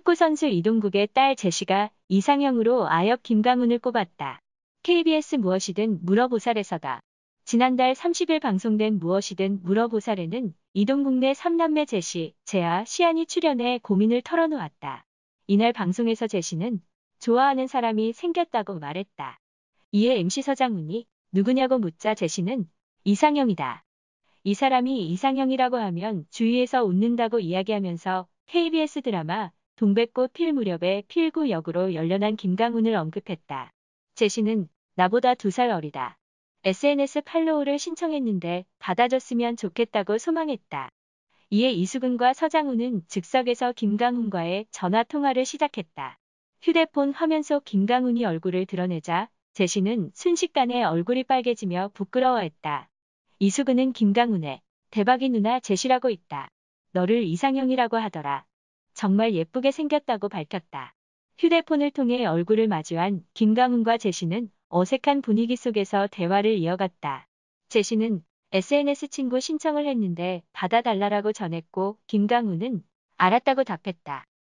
축구선수 이동국의 딸 제시가 이상형으로 아역 김강훈을 꼽았다. KBS 무엇이든 물어보살에서다. 지난달 30일 방송된 무엇이든 물어보살에는 이동국 내 3남매 제시, 제아 시안이 출연해 고민을 털어놓았다. 이날 방송에서 제시는 좋아하는 사람이 생겼다고 말했다. 이에 MC 서장훈이 누구냐고 묻자 제시는 이상형이다. 이 사람이 이상형이라고 하면 주위에서 웃는다고 이야기하면서 KBS 드라마 동백꽃 필 무렵에 필구 역으로 열연한 김강훈을 언급했다. 제시는 나보다 두 살 어리다. SNS 팔로우를 신청했는데 받아줬으면 좋겠다고 소망했다. 이에 이수근과 서장훈은 즉석에서 김강훈과의 전화 통화를 시작했다. 휴대폰 화면 속 김강훈이 얼굴을 드러내자 제시는 순식간에 얼굴이 빨개지며 부끄러워했다. 이수근은 김강훈의 대박이 누나 제시라고 있다. 너를 이상형이라고 하더라. 정말 예쁘게 생겼다고 밝혔다. 휴대폰을 통해 얼굴을 마주한 김강훈과 제시는 어색한 분위기 속에서 대화를 이어갔다. 제시는 SNS 친구 신청을 했는데 받아달라고 라 전했고 김강훈은 알았다고 답했다.